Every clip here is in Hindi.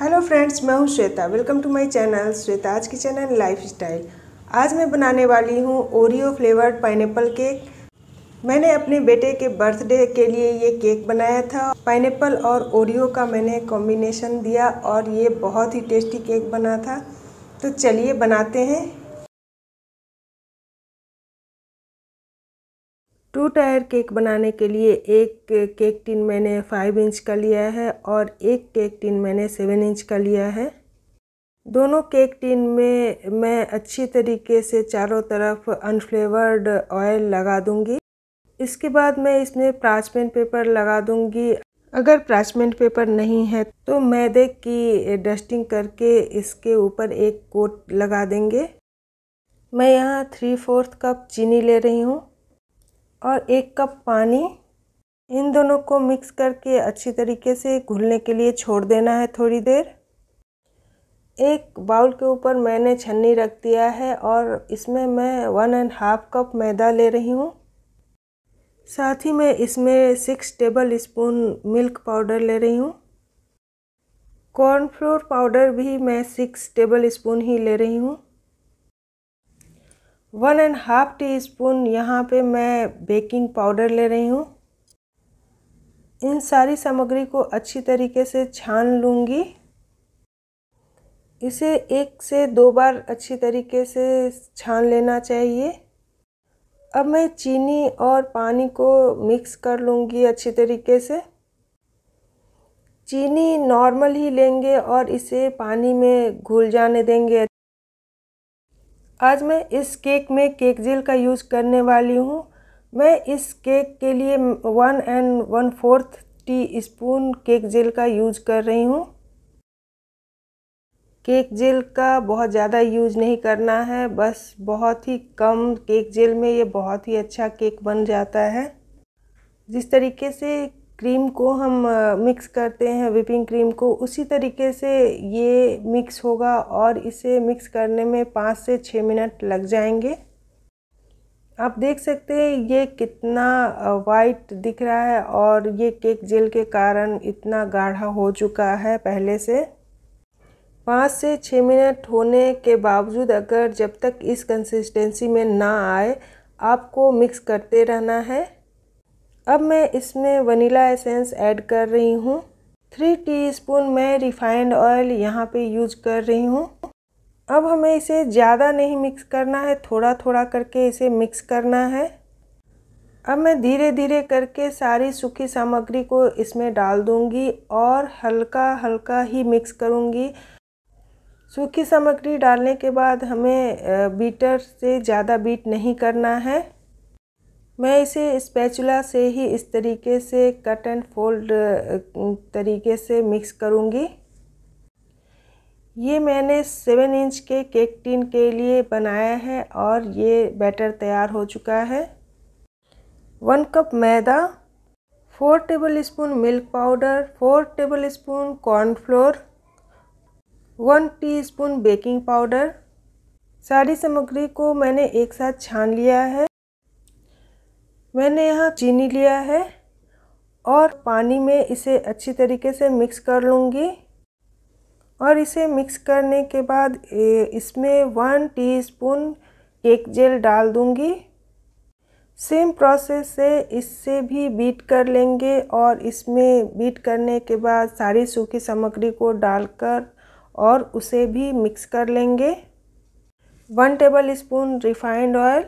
हेलो फ्रेंड्स मैं हूं Shweta welcome to my channel Shweta आज की चैनल लाइफ स्टाइल आज मैं बनाने वाली हूं ओरियो फ्लेवर्ड पाइनएप्पल केक मैंने अपने बेटे के बर्थडे के लिए ये केक बनाया था पाइनएप्पल और ओरियो का मैंने कॉम्बिनेशन दिया और ये बहुत ही टेस्टी केक बना था तो चलिए बनाते हैं टू टायर केक बनाने के लिए एक केक टिन मैंने फाइव इंच का लिया है और एक केक टिन मैंने सेवन इंच का लिया है दोनों केक टिन में मैं अच्छी तरीके से चारों तरफ अनफ्लेवर्ड ऑयल लगा दूंगी इसके बाद मैं इसमें प्राचमेंट पेपर लगा दूंगी अगर प्राचमेंट पेपर नहीं है तो मैदे की डस्टिंग करके इसके ऊपर एक कोट लगा देंगे मैं यहाँ थ्री फोर्थ कप चीनी ले रही हूँ और एक कप पानी इन दोनों को मिक्स करके अच्छी तरीके से घुलने के लिए छोड़ देना है थोड़ी देर एक बाउल के ऊपर मैंने छन्नी रख दिया है और इसमें मैं वन एंड हाफ कप मैदा ले रही हूँ साथ ही मैं इसमें six tablespoon milk powder ले रही हूँ कॉर्नफ्लोर पाउडर भी मैं सिक्स टेबल स्पून ही ले रही हूँ one and half teaspoon यहाँ पर मैं बेकिंग पाउडर ले रही हूँ इन सारी सामग्री को अच्छी तरीके से छान लूँगी इसे एक से दो बार अच्छी तरीके से छान लेना चाहिए अब मैं चीनी और पानी को मिक्स कर लूँगी अच्छी तरीके से चीनी नॉर्मल ही लेंगे और इसे पानी में घुल जाने देंगे आज मैं इस केक में केक जेल का यूज़ करने वाली हूँ मैं इस केक के लिए one and one fourth teaspoon cake gel का यूज कर रही हूँ केक जेल का बहुत ज़्यादा यूज नहीं करना है बस बहुत ही कम केक जेल में ये बहुत ही अच्छा केक बन जाता है जिस तरीके से क्रीम को हम मिक्स करते हैं विपिंग क्रीम को उसी तरीके से ये मिक्स होगा और इसे मिक्स करने में पाँच से छः मिनट लग जाएंगे आप देख सकते हैं ये कितना वाइट दिख रहा है और ये केक जेल के कारण इतना गाढ़ा हो चुका है पहले से पाँच से छः मिनट होने के बावजूद अगर जब तक इस कंसिस्टेंसी में ना आए आपको मिक्स करते रहना है अब मैं इसमें वनीला एसेंस ऐड कर रही हूँ थ्री टीस्पून मैं रिफाइंड ऑयल यहाँ पे यूज कर रही हूँ अब हमें इसे ज़्यादा नहीं मिक्स करना है थोड़ा थोड़ा करके इसे मिक्स करना है अब मैं धीरे धीरे करके सारी सूखी सामग्री को इसमें डाल दूँगी और हल्का हल्का ही मिक्स करूँगी सूखी सामग्री डालने के बाद हमें बीटर से ज़्यादा बीट नहीं करना है मैं इसे स्पैचुला से ही इस तरीके से कट एंड फोल्ड तरीके से मिक्स करूँगी ये मैंने सेवन इंच के केक टिन के लिए बनाया है और ये बैटर तैयार हो चुका है वन कप मैदा four tablespoon milk powder four tablespoon cornflour one spoon baking powder सारी सामग्री को मैंने एक साथ छान लिया है मैंने यहाँ चीनी लिया है और पानी में इसे अच्छी तरीके से मिक्स कर लूँगी और इसे मिक्स करने के बाद इसमें वन टीस्पून केक जेल डाल दूँगी सेम प्रोसेस से इससे भी बीट कर लेंगे और इसमें बीट करने के बाद सारी सूखी सामग्री को डालकर और उसे भी मिक्स कर लेंगे one tablespoon refined oil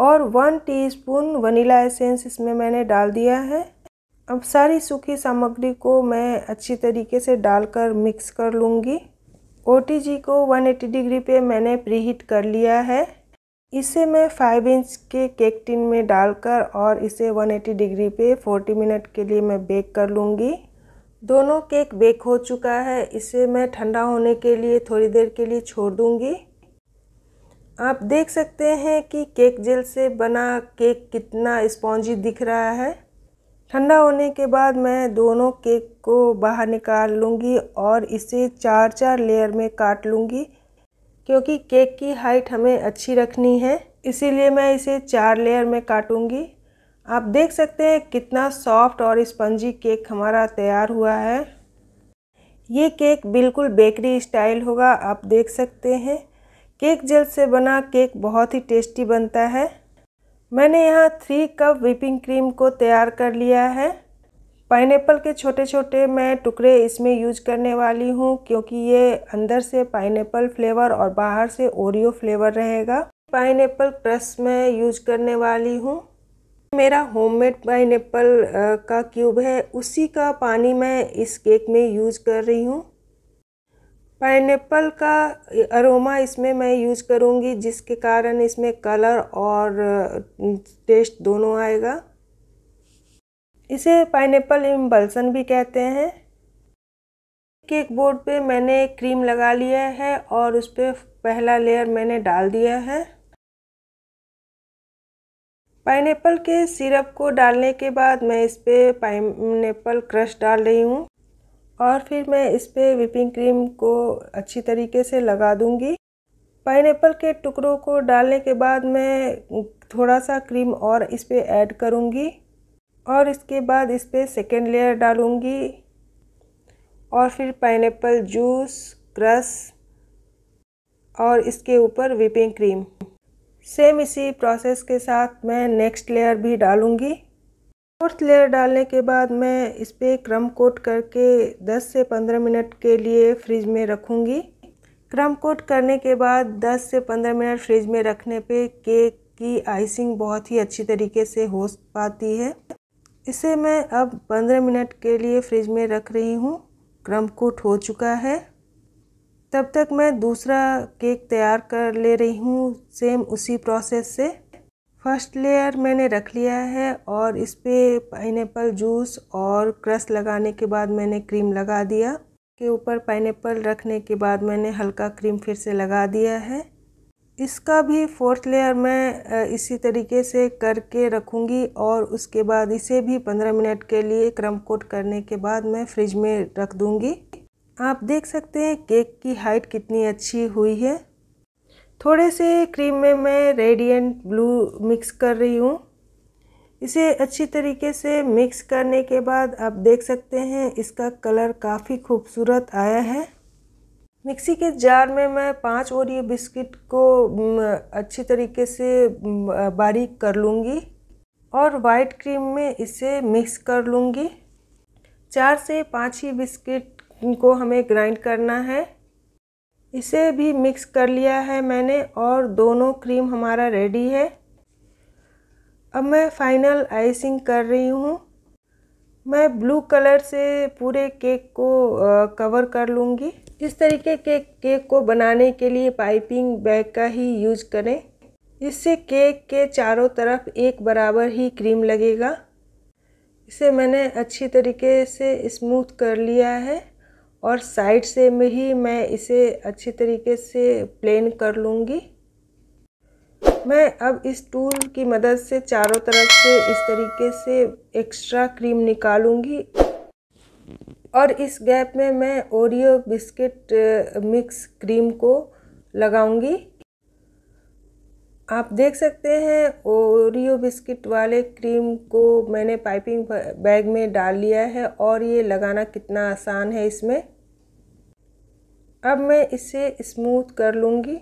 और वन टीस्पून वनीला एसेंस इसमें मैंने डाल दिया है अब सारी सूखी सामग्री को मैं अच्छी तरीके से डालकर मिक्स कर लूँगी ओ को 180 डिग्री पे मैंने प्रीहीट कर लिया है इसे मैं 5 इंच के केक टिन में डालकर और इसे 180 डिग्री पे 40 मिनट के लिए मैं बेक कर लूँगी दोनों केक बेक हो चुका है इसे मैं ठंडा होने के लिए थोड़ी देर के लिए छोड़ दूँगी आप देख सकते हैं कि केक जेल से बना केक कितना स्पॉन्जी दिख रहा है ठंडा होने के बाद मैं दोनों केक को बाहर निकाल लूँगी और इसे चार चार लेयर में काट लूँगी क्योंकि केक की हाइट हमें अच्छी रखनी है इसीलिए मैं इसे चार लेयर में काटूँगी आप देख सकते हैं कितना सॉफ्ट और स्पंजी केक हमारा तैयार हुआ है ये केक बिल्कुल बेकरी स्टाइल होगा आप देख सकते हैं केक जेल से बना केक बहुत ही टेस्टी बनता है मैंने यहाँ थ्री कप व्हिपिंग क्रीम को तैयार कर लिया है पाइनएप्पल के छोटे छोटे मैं टुकड़े इसमें यूज करने वाली हूँ क्योंकि ये अंदर से पाइनएप्पल फ्लेवर और बाहर से ओरियो फ्लेवर रहेगा पाइनएप्पल क्रस मैं यूज करने वाली हूँ मेरा होममेड पाइनएप्पल का क्यूब है उसी का पानी मैं इस केक में यूज़ कर रही हूँ पाइनएप्पल का अरोमा इसमें मैं यूज़ करूँगी जिसके कारण इसमें कलर और टेस्ट दोनों आएगा इसे पाइनएप्पल इम्बल्सन भी कहते हैं केक बोर्ड पे मैंने क्रीम लगा लिया है और उस पर पहला लेयर मैंने डाल दिया है पाइनएप्पल के सिरप को डालने के बाद मैं इस पर पाइनएप्पल क्रश डाल रही हूँ और फिर मैं इस पर विपिंग क्रीम को अच्छी तरीके से लगा दूँगी पाइन के टुकड़ों को डालने के बाद मैं थोड़ा सा क्रीम और इस पर ऐड करूँगी और इसके बाद इस पर सेकेंड लेयर डालूँगी और फिर पाइन जूस क्रस और इसके ऊपर विपिंग क्रीम सेम इसी प्रोसेस के साथ मैं नेक्स्ट लेयर भी डालूँगी फोर्थ लेयर डालने के बाद मैं इस पर क्रम कोट करके 10 से 15 मिनट के लिए फ्रिज में रखूँगी क्रम कोट करने के बाद 10 से 15 मिनट फ्रिज में रखने पे केक की आइसिंग बहुत ही अच्छी तरीके से हो पाती है इसे मैं अब 15 मिनट के लिए फ्रिज में रख रही हूँ क्रम कोट हो चुका है तब तक मैं दूसरा केक तैयार कर ले रही हूँ सेम उसी प्रोसेस से फर्स्ट लेयर मैंने रख लिया है और इस पर पाइनएप्पल जूस और क्रस लगाने के बाद मैंने क्रीम लगा दिया के ऊपर पाइनएप्पल रखने के बाद मैंने हल्का क्रीम फिर से लगा दिया है इसका भी फोर्थ लेयर मैं इसी तरीके से करके रखूँगी और उसके बाद इसे भी पंद्रह मिनट के लिए क्रम कोट करने के बाद मैं फ्रिज में रख दूँगी आप देख सकते हैं केक की हाइट कितनी अच्छी हुई है थोड़े से क्रीम में मैं रेडियंट ब्लू मिक्स कर रही हूँ इसे अच्छी तरीके से मिक्स करने के बाद आप देख सकते हैं इसका कलर काफ़ी खूबसूरत आया है मिक्सी के जार में मैं पांच ओरियो बिस्किट को अच्छी तरीके से बारीक कर लूँगी और वाइट क्रीम में इसे मिक्स कर लूँगी चार से पाँच ही बिस्किट को हमें ग्राइंड करना है इसे भी मिक्स कर लिया है मैंने और दोनों क्रीम हमारा रेडी है अब मैं फाइनल आइसिंग कर रही हूँ मैं ब्लू कलर से पूरे केक को कवर कर लूँगी इस तरीके के केक को बनाने के लिए पाइपिंग बैग का ही यूज करें इससे केक के चारों तरफ एक बराबर ही क्रीम लगेगा इसे मैंने अच्छी तरीके से स्मूथ कर लिया है और साइड से में ही मैं इसे अच्छी तरीके से प्लेन कर लूँगी मैं अब इस टूल की मदद से चारों तरफ से इस तरीके से एक्स्ट्रा क्रीम निकालूँगी और इस गैप में मैं ओरियो बिस्किट मिक्स क्रीम को लगाऊंगी आप देख सकते हैं ओरियो बिस्किट वाले क्रीम को मैंने पाइपिंग बैग में डाल लिया है और ये लगाना कितना आसान है इसमें अब मैं इसे स्मूथ कर लूँगी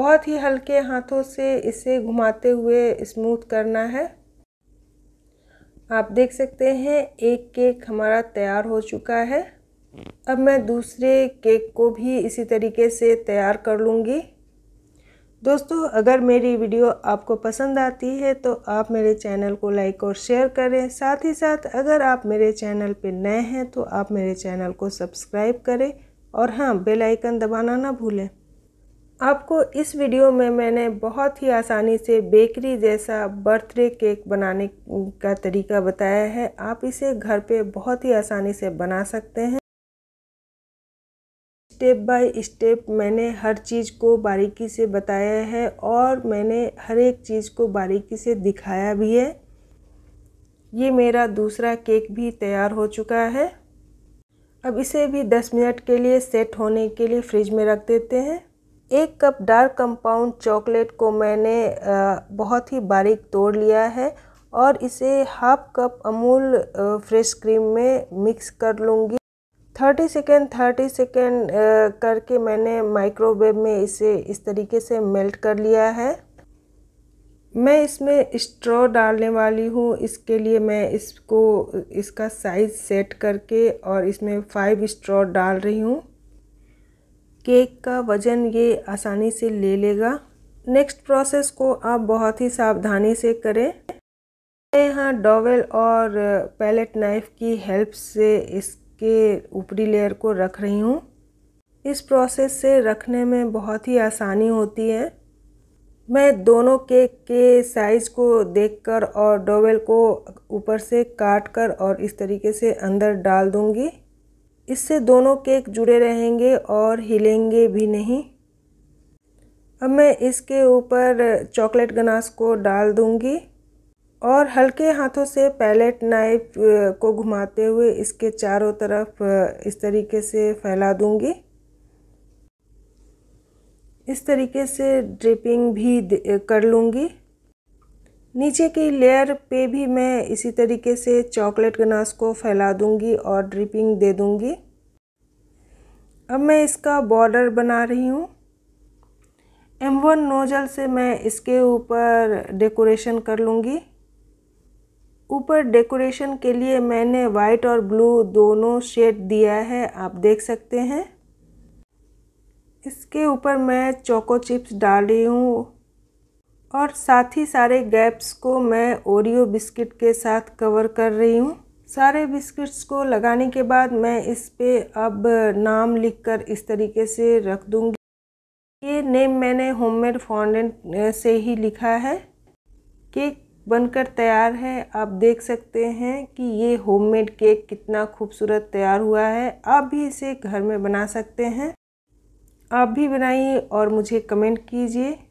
बहुत ही हल्के हाथों से इसे घुमाते हुए स्मूथ करना है आप देख सकते हैं एक केक हमारा तैयार हो चुका है अब मैं दूसरे केक को भी इसी तरीके से तैयार कर लूँगी दोस्तों अगर मेरी वीडियो आपको पसंद आती है तो आप मेरे चैनल को लाइक और शेयर करें साथ ही साथ अगर आप मेरे चैनल पर नए हैं तो आप मेरे चैनल को सब्सक्राइब करें और हाँ बेल आइकन दबाना ना भूलें आपको इस वीडियो में मैंने बहुत ही आसानी से बेकरी जैसा बर्थडे केक बनाने का तरीका बताया है आप इसे घर पे बहुत ही आसानी से बना सकते हैं स्टेप बाय स्टेप मैंने हर चीज़ को बारीकी से बताया है और मैंने हर एक चीज़ को बारीकी से दिखाया भी है ये मेरा दूसरा केक भी तैयार हो चुका है अब इसे भी 10 मिनट के लिए सेट होने के लिए फ्रिज में रख देते हैं एक कप डार्क कंपाउंड चॉकलेट को मैंने बहुत ही बारीक तोड़ लिया है और इसे half cup Amul fresh cream में मिक्स कर लूँगी थर्टी सेकेंड थर्टी सेकेंड करके मैंने माइक्रोवेव में इसे इस तरीके से मेल्ट कर लिया है मैं इसमें स्ट्रॉ डालने वाली हूँ इसके लिए मैं इसको इसका साइज़ सेट करके और इसमें फाइव स्ट्रॉ डाल रही हूँ केक का वज़न ये आसानी से ले लेगा नेक्स्ट प्रोसेस को आप बहुत ही सावधानी से करें मैं यहाँ डॉवेल और पैलेट नाइफ़ की हेल्प से इस के ऊपरी लेयर को रख रही हूँ इस प्रोसेस से रखने में बहुत ही आसानी होती है मैं दोनों केक के साइज़ को देखकर और डोवेल को ऊपर से काट कर और इस तरीके से अंदर डाल दूँगी इससे दोनों केक जुड़े रहेंगे और हिलेंगे भी नहीं अब मैं इसके ऊपर चॉकलेट गनास को डाल दूँगी और हल्के हाथों से पैलेट नाइफ को घुमाते हुए इसके चारों तरफ इस तरीके से फैला दूंगी इस तरीके से ड्रिपिंग भी कर लूँगी नीचे की लेयर पे भी मैं इसी तरीके से चॉकलेट गनास को फैला दूँगी और ड्रिपिंग दे दूँगी अब मैं इसका बॉर्डर बना रही हूँ एम वन नोजल से मैं इसके ऊपर डेकोरेशन कर लूँगी ऊपर डेकोरेशन के लिए मैंने वाइट और ब्लू दोनों शेड दिया है आप देख सकते हैं इसके ऊपर मैं चोको चिप्स डाल रही हूँ और साथ ही सारे गैप्स को मैं ओरियो बिस्किट के साथ कवर कर रही हूँ सारे बिस्किट्स को लगाने के बाद मैं इस पर अब नाम लिखकर इस तरीके से रख दूँगी ये नेम मैंने होममेड फॉन्डेंट से ही लिखा है केक बनकर तैयार है आप देख सकते हैं कि ये होममेड केक कितना खूबसूरत तैयार हुआ है आप भी इसे घर में बना सकते हैं आप भी बनाइए और मुझे कमेंट कीजिए